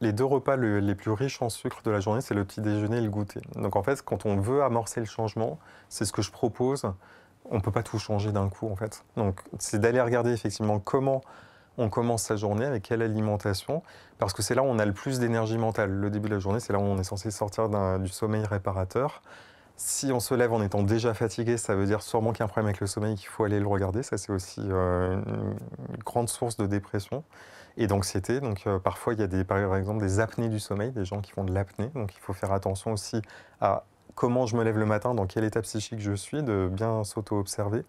les deux repas les plus riches en sucre de la journée, c'est le petit déjeuner et le goûter. Donc en fait, quand on veut amorcer le changement, c'est ce que je propose. On ne peut pas tout changer d'un coup en fait. Donc c'est d'aller regarder effectivement comment on commence sa journée, avec quelle alimentation, parce que c'est là où on a le plus d'énergie mentale. Le début de la journée, c'est là où on est censé sortir du sommeil réparateur. Si on se lève en étant déjà fatigué, ça veut dire sûrement qu'il y a un problème avec le sommeil, qu'il faut aller le regarder. Ça, c'est aussi euh, une grande source de dépression et d'anxiété. Donc, euh, parfois, il y a des, par exemple des apnées du sommeil, des gens qui font de l'apnée. Donc, il faut faire attention aussi à comment je me lève le matin, dans quel état psychique je suis, de bien s'auto-observer.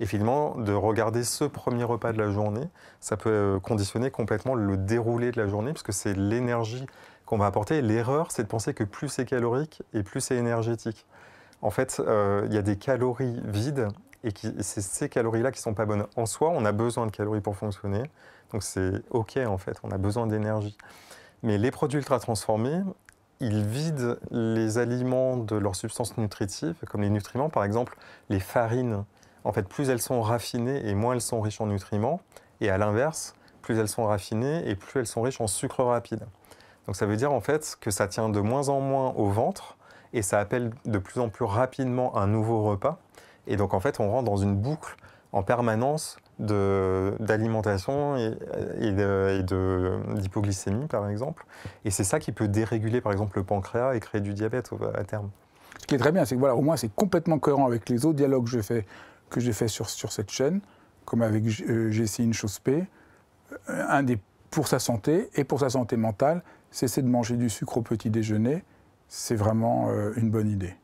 Et finalement, de regarder ce premier repas de la journée, ça peut euh, conditionner complètement le déroulé de la journée, parce que c'est l'énergie qu'on va apporter. L'erreur, c'est de penser que plus c'est calorique et plus c'est énergétique en fait, euh, il y a des calories vides et, c'est ces calories-là qui ne sont pas bonnes. En soi, on a besoin de calories pour fonctionner, donc c'est OK en fait, on a besoin d'énergie. Mais les produits ultra transformés, ils vident les aliments de leurs substances nutritives, comme les nutriments par exemple, les farines. En fait, plus elles sont raffinées et moins elles sont riches en nutriments, et à l'inverse, plus elles sont raffinées et plus elles sont riches en sucre rapide. Donc ça veut dire en fait que ça tient de moins en moins au ventre et ça appelle de plus en plus rapidement un nouveau repas. Et donc en fait, on rentre dans une boucle en permanence d'alimentation et, d'hypoglycémie, par exemple. Et c'est ça qui peut déréguler, par exemple, le pancréas et créer du diabète à terme. Ce qui est très bien, c'est que voilà, au moins c'est complètement cohérent avec les autres dialogues que j'ai fait, que fait sur, sur cette chaîne, comme avec euh, Jessie Inchospé. Euh, un des pour sa santé et pour sa santé mentale, cesser de manger du sucre au petit déjeuner c'est vraiment euh, une bonne idée.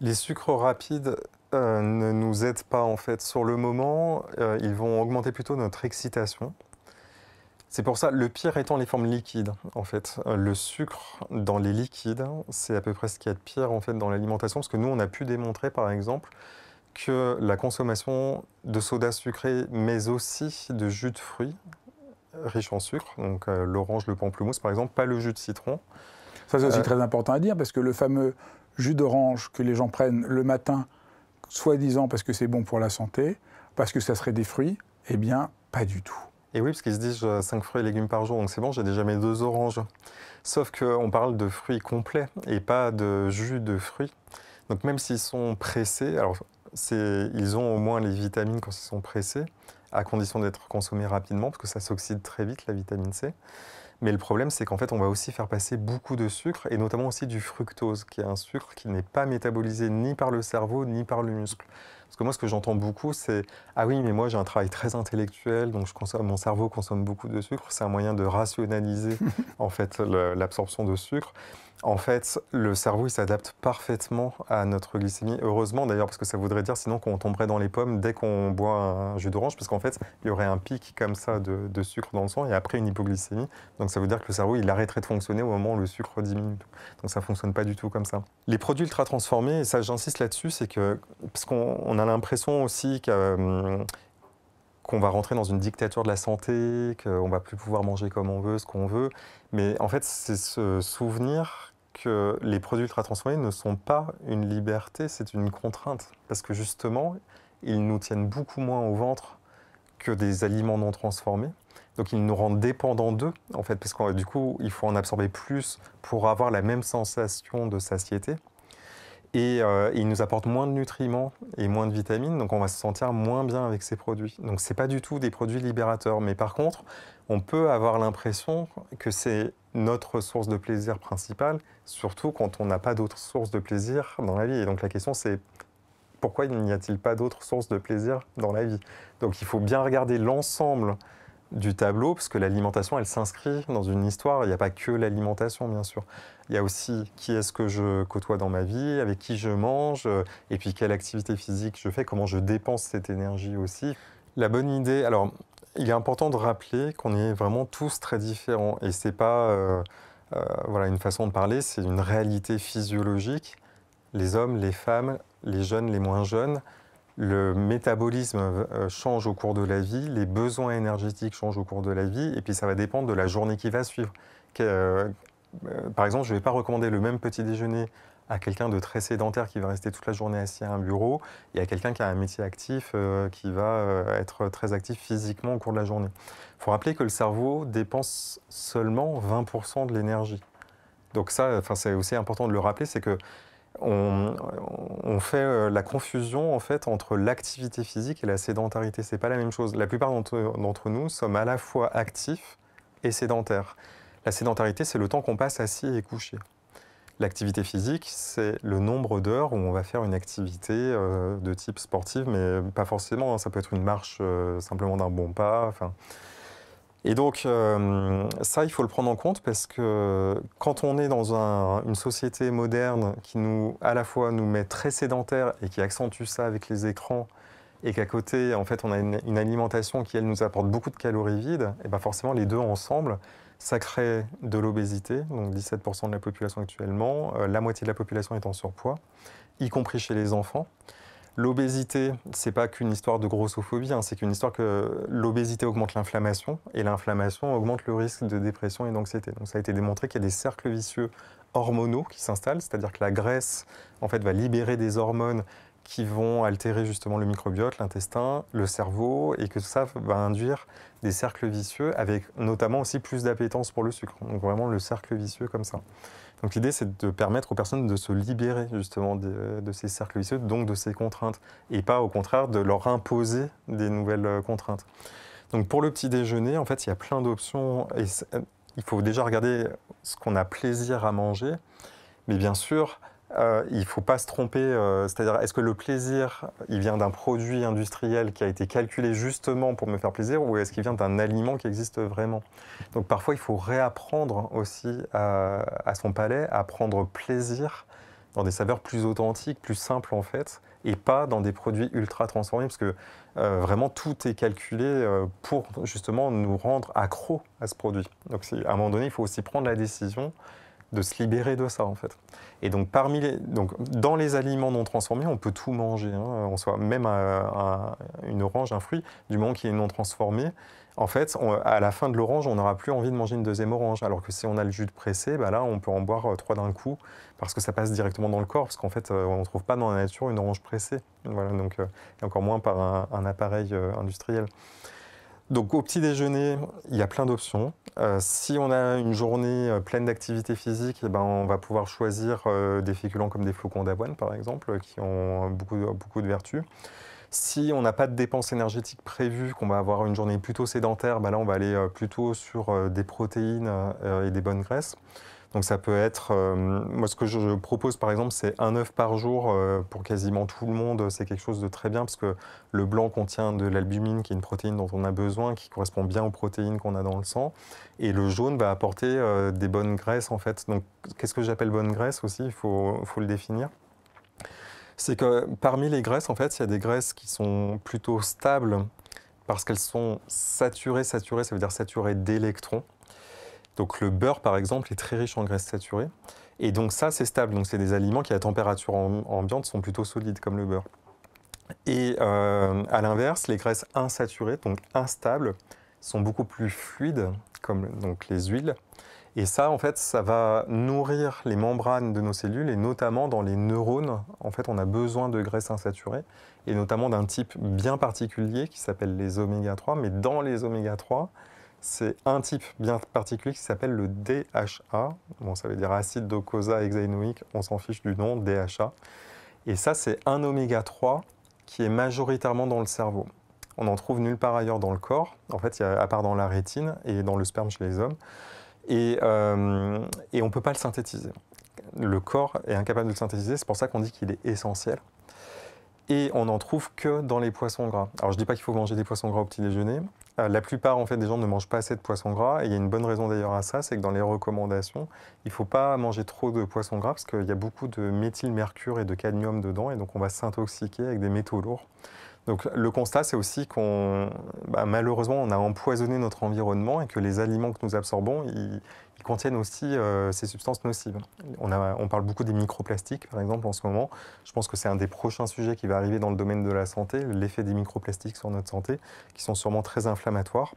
Les sucres rapides euh, ne nous aident pas en fait sur le moment, euh, ils vont augmenter plutôt notre excitation. C'est pour ça, le pire étant les formes liquides, en fait. Le sucre dans les liquides, c'est à peu près ce qu'il y a de pire, en fait, dans l'alimentation, parce que nous, on a pu démontrer, par exemple, que la consommation de soda sucré, mais aussi de jus de fruits riches en sucre, donc l'orange, le pamplemousse, par exemple, pas le jus de citron, ça, c'est aussi euh, très important à dire, parce que le fameux jus d'orange que les gens prennent le matin, soi-disant parce que c'est bon pour la santé, parce que ça serait des fruits, eh bien, pas du tout. Et oui, parce qu'ils se disent 5 euh, fruits et légumes par jour, donc c'est bon, j'ai déjà mes deux oranges. Sauf qu'on parle de fruits complets et pas de jus de fruits. Donc même s'ils sont pressés, alors ils ont au moins les vitamines quand ils sont pressés, à condition d'être consommés rapidement, parce que ça s'oxyde très vite, la vitamine C. Mais le problème, c'est qu'en fait, on va aussi faire passer beaucoup de sucre, et notamment aussi du fructose, qui est un sucre qui n'est pas métabolisé ni par le cerveau, ni par le muscle. Parce que moi, ce que j'entends beaucoup, c'est Ah oui, mais moi, j'ai un travail très intellectuel, donc je consomme, mon cerveau consomme beaucoup de sucre. C'est un moyen de rationaliser, en fait, l'absorption de sucre. En fait, le cerveau, il s'adapte parfaitement à notre glycémie. Heureusement d'ailleurs, parce que ça voudrait dire sinon qu'on tomberait dans les pommes dès qu'on boit un jus d'orange, parce qu'en fait, il y aurait un pic comme ça de, sucre dans le sang et après une hypoglycémie. Donc ça veut dire que le cerveau, il arrêterait de fonctionner au moment où le sucre diminue. Donc ça ne fonctionne pas du tout comme ça. Les produits ultra transformés, et ça j'insiste là-dessus, c'est que, parce qu'on a l'impression aussi que... Euh, qu'on va rentrer dans une dictature de la santé, qu'on va plus pouvoir manger comme on veut, ce qu'on veut. Mais en fait, c'est ce souvenir que les produits ultra transformés ne sont pas une liberté, c'est une contrainte. Parce que justement, ils nous tiennent beaucoup moins au ventre que des aliments non transformés. Donc ils nous rendent dépendants d'eux, en fait, parce que euh, du coup, il faut en absorber plus pour avoir la même sensation de satiété. Euh, et il nous apporte moins de nutriments et moins de vitamines, donc on va se sentir moins bien avec ces produits. Donc c'est pas du tout des produits libérateurs, mais par contre, on peut avoir l'impression que c'est notre source de plaisir principale, surtout quand on n'a pas d'autres sources de plaisir dans la vie. Et donc la question c'est pourquoi n'y a-t-il pas d'autres sources de plaisir dans la vie Donc il faut bien regarder l'ensemble du tableau, parce que l'alimentation, elle s'inscrit dans une histoire. Il n'y a pas que l'alimentation, bien sûr. Il y a aussi qui est-ce que je côtoie dans ma vie, avec qui je mange, euh, et puis quelle activité physique je fais, comment je dépense cette énergie aussi. La bonne idée, alors, il est important de rappeler qu'on est vraiment tous très différents, et c'est pas euh, euh, voilà, une façon de parler, c'est une réalité physiologique. Les hommes, les femmes, les jeunes, les moins jeunes, le métabolisme euh, change au cours de la vie, les besoins énergétiques changent au cours de la vie, et puis ça va dépendre de la journée qui va suivre. Euh, euh, par exemple, je ne vais pas recommander le même petit déjeuner à quelqu'un de très sédentaire qui va rester toute la journée assis à un bureau et à quelqu'un qui a un métier actif qui va être très actif physiquement au cours de la journée. Il faut rappeler que le cerveau dépense seulement 20% de l'énergie. Donc ça, c'est aussi important de le rappeler, c'est que on, fait euh, la confusion en fait entre l'activité physique et la sédentarité. C'est pas la même chose. La plupart d'entre nous sommes à la fois actifs et sédentaires. La sédentarité, c'est le temps qu'on passe assis et couché. L'activité physique, c'est le nombre d'heures où on va faire une activité euh, de type sportive, mais pas forcément. Hein. ça peut être une marche euh, simplement d'un bon pas. Et donc, euh, ça, il faut le prendre en compte parce que quand on est dans une société moderne qui nous, à la fois, nous met très sédentaire et qui accentue ça avec les écrans, et qu'à côté, en fait, on a une, alimentation qui, elle, nous apporte beaucoup de calories vides, et eh ben, forcément, les deux ensemble, ça crée de l'obésité, donc 17% de la population actuellement, euh, la moitié de la population est en surpoids, y compris chez les enfants. L'obésité, c'est pas qu'une histoire de grossophobie, hein, c'est qu'une histoire que l'obésité augmente l'inflammation et l'inflammation augmente le risque de dépression et d'anxiété. Donc ça a été démontré qu'il y a des cercles vicieux hormonaux qui s'installent, c'est-à-dire que la graisse en fait va libérer des hormones qui vont altérer justement le microbiote, l'intestin, le cerveau, et que ça va bah, induire des cercles vicieux, avec notamment aussi plus d'appétence pour le sucre. Donc vraiment le cercle vicieux comme ça. Donc l'idée, c'est de permettre aux personnes de se libérer justement de, de, ces cercles vicieux, donc de ces contraintes, et pas au contraire de leur imposer des nouvelles euh, contraintes. Donc pour le petit déjeuner, en fait, il y a plein d'options. Il faut déjà regarder ce qu'on a plaisir à manger, mais bien sûr, euh, il ne faut pas se tromper. Euh, c'est-à-dire, est-ce que le plaisir, il vient d'un produit industriel qui a été calculé justement pour me faire plaisir ou est-ce qu'il vient d'un aliment qui existe vraiment Donc parfois, il faut réapprendre aussi à, son palais à prendre plaisir dans des saveurs plus authentiques, plus simples en fait, et pas dans des produits ultra transformés, parce que euh, vraiment tout est calculé pour justement nous rendre accro à ce produit. Donc à un moment donné, il faut aussi prendre la décision de se libérer de ça en fait. Et donc, parmi les, donc dans les aliments non transformés, on peut tout manger hein, soit même une orange, un fruit, du moment qu'il est non transformé. En fait, à la fin de l'orange, on n'aura plus envie de manger une deuxième orange. Alors que si on a le jus de pressé, bah là, on peut en boire euh, trois d'un coup parce que ça passe directement dans le corps, parce qu'en fait, euh, on ne trouve pas dans la nature une orange pressée. Voilà, donc, euh, et encore moins par un appareil industriel. Donc au petit déjeuner, il y a plein d'options. Euh, si on a une journée euh, pleine d'activité physique, eh ben, on va pouvoir choisir euh, des féculents comme des flocons d'avoine par exemple, qui ont beaucoup, beaucoup de vertus. Si on n'a pas de dépenses énergétiques prévues, qu'on va avoir une journée plutôt sédentaire, bah là on va aller plutôt sur des protéines et des bonnes graisses. Donc ça peut être, euh, moi ce que je propose par exemple, c'est un œuf par jour euh, pour quasiment tout le monde. C'est quelque chose de très bien parce que le blanc contient de l'albumine, qui est une protéine dont on a besoin, qui correspond bien aux protéines qu'on a dans le sang, et le jaune va apporter euh, des bonnes graisses en fait. Donc qu'est-ce que j'appelle bonne graisse aussi Il faut, faut le définir c'est que parmi les graisses, en fait, il y a des graisses qui sont plutôt stables parce qu'elles sont saturées, saturées, ça veut dire saturées d'électrons. Donc le beurre, par exemple, est très riche en graisses saturées. Et donc ça, c'est stable. Donc c'est des aliments qui, à température ambiante, sont plutôt solides, comme le beurre. Et euh, à l'inverse, les graisses insaturées, donc instables, sont beaucoup plus fluides, comme les huiles. Et ça, en fait, ça va nourrir les membranes de nos cellules, et notamment dans les neurones. En fait, on a besoin de graisses insaturées, et notamment d'un type bien particulier qui s'appelle les oméga 3. Mais dans les oméga 3, c'est un type bien particulier qui s'appelle le DHA. Bon, ça veut dire acide docosa hexaénoïque, on s'en fiche du nom, DHA. Et ça, c'est un oméga 3 qui est majoritairement dans le cerveau. On n'en trouve nulle part ailleurs dans le corps, en fait, à part dans la rétine et dans le sperme chez les hommes. Et, euh, et on ne peut pas le synthétiser. Le corps est incapable de le synthétiser, c'est pour ça qu'on dit qu'il est essentiel et on n'en trouve que dans les poissons gras. Alors je ne dis pas qu'il faut manger des poissons gras au petit déjeuner, euh, la plupart en fait, des gens ne mangent pas assez de poissons gras. Et il y a une bonne raison d'ailleurs à ça, c'est que dans les recommandations, il ne faut pas manger trop de poissons gras parce qu'il y a beaucoup de méthylmercure et de cadmium dedans. Et donc on va s'intoxiquer avec des métaux lourds. Donc le constat, c'est aussi qu'on, bah, malheureusement, on a empoisonné notre environnement et que les aliments que nous absorbons, ils, contiennent aussi euh, ces substances nocives. on, parle beaucoup des microplastiques, par exemple, en ce moment. Je pense que c'est un des prochains sujets qui va arriver dans le domaine de la santé, l'effet des microplastiques sur notre santé, qui sont sûrement très inflammatoires.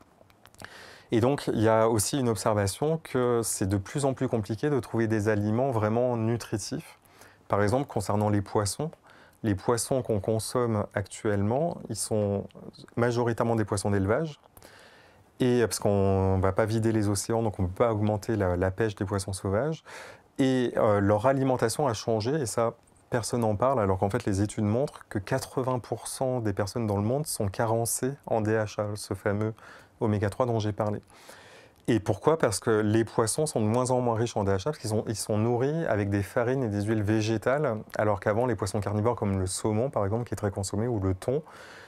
Et donc, il y a aussi une observation que c'est de plus en plus compliqué de trouver des aliments vraiment nutritifs. Par exemple, concernant les poissons, les poissons qu'on consomme actuellement, ils sont majoritairement des poissons d'élevage. Et euh, parce qu'on ne va pas vider les océans, donc on ne peut pas augmenter la, pêche des poissons sauvages. Et euh, leur alimentation a changé, et ça, personne n'en parle, alors qu'en fait, les études montrent que 80% des personnes dans le monde sont carencées en DHA, ce fameux oméga 3 dont j'ai parlé. Et pourquoi Parce que les poissons sont de moins en moins riches en DHA, parce qu'ils sont, ils sont nourris avec des farines et des huiles végétales, alors qu'avant, les poissons carnivores comme le saumon, par exemple, qui est très consommé, ou le thon,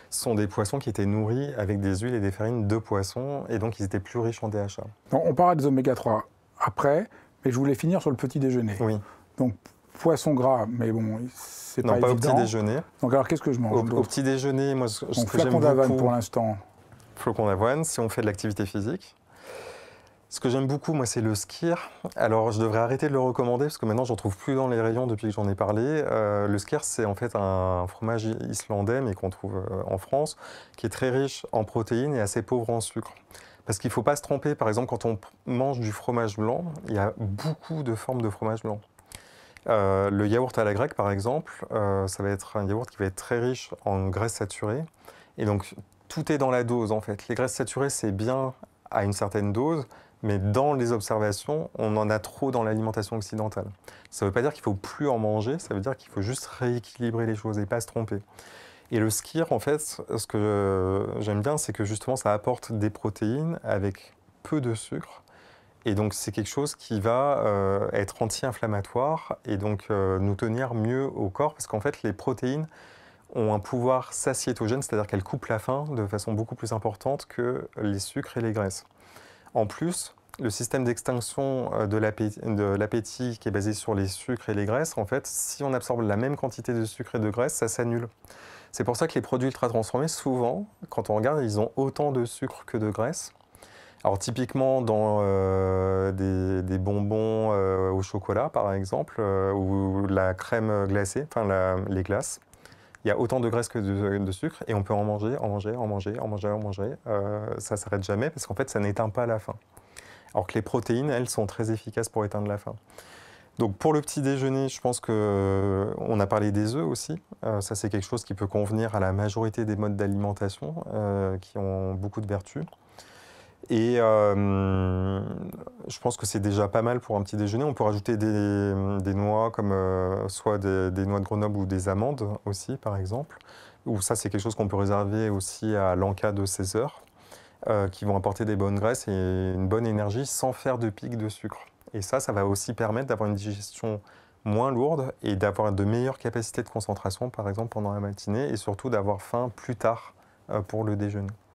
sont des poissons qui étaient nourris avec des huiles et des farines de poissons, et donc ils étaient plus riches en DHA. on parlera des oméga 3 après, mais je voulais finir sur le petit déjeuner. Oui. Donc poisson gras, mais bon, c'est pas, pas au petit déjeuner. Donc alors qu'est-ce que je mange Au, petit déjeuner, moi, je Donc, que j'aime d'avoine pour l'instant. Flocon d'avoine, si on fait de l'activité physique. Ce que j'aime beaucoup, moi, c'est le skir. Alors, je devrais arrêter de le recommander parce que maintenant, j'en trouve plus dans les rayons depuis que j'en ai parlé. Euh, le skir, c'est en fait un fromage islandais, mais qu'on trouve euh, en France, qui est très riche en protéines et assez pauvre en sucre. Parce qu'il ne faut pas se tromper. Par exemple, quand on mange du fromage blanc, il y a beaucoup de formes de fromage blanc. Euh, le yaourt à la grecque, par exemple, ça va être un yaourt qui va être très riche en graisses saturées. Et donc, tout est dans la dose, en fait. Les graisses saturées, c'est bien à une certaine dose, mais dans les observations, on en a trop dans l'alimentation occidentale. Ça ne veut pas dire qu'il faut plus en manger, ça veut dire qu'il faut juste rééquilibrer les choses et pas se tromper. Et le skir, en fait, ce que j'aime bien, c'est que justement, ça apporte des protéines avec peu de sucre. Et donc, c'est quelque chose qui va euh, être anti-inflammatoire et donc euh, nous tenir mieux au corps, parce qu'en fait, les protéines ont un pouvoir satiétogène, c'est-à-dire qu'elles coupent la faim de façon beaucoup plus importante que les sucres et les graisses. En plus, le système d'extinction euh, de l'appétit qui est basé sur les sucres et les graisses, en fait, si on absorbe la même quantité de sucre et de graisse, ça s'annule. C'est pour ça que les produits ultra transformés, souvent, quand on regarde, ils ont autant de sucre que de graisse. Alors typiquement dans euh, des, bonbons euh, au chocolat par exemple, ou la crème glacée, enfin les glaces, il y a autant de graisse que de, sucre et on peut en manger, en manger, en manger, en manger, en manger. Ça euh, ça s'arrête jamais parce qu'en fait, ça n'éteint pas la faim. Alors que les protéines, elles, sont très efficaces pour éteindre la faim. Donc pour le petit déjeuner, je pense que euh, on a parlé des œufs aussi. Euh, ça c'est quelque chose qui peut convenir à la majorité des modes d'alimentation qui ont beaucoup de vertus. Et euh, je pense que c'est déjà pas mal pour un petit déjeuner. On peut rajouter des, noix, comme euh, soit des, noix de Grenoble ou des amandes aussi, par exemple. Ou ça, c'est quelque chose qu'on peut réserver aussi à l'enca de 16 heures, qui vont apporter des bonnes graisses et une bonne énergie sans faire de pic de sucre. Et ça, ça va aussi permettre d'avoir une digestion moins lourde et d'avoir de meilleures capacités de concentration, par exemple, pendant la matinée, et surtout d'avoir faim plus tard euh, pour le déjeuner.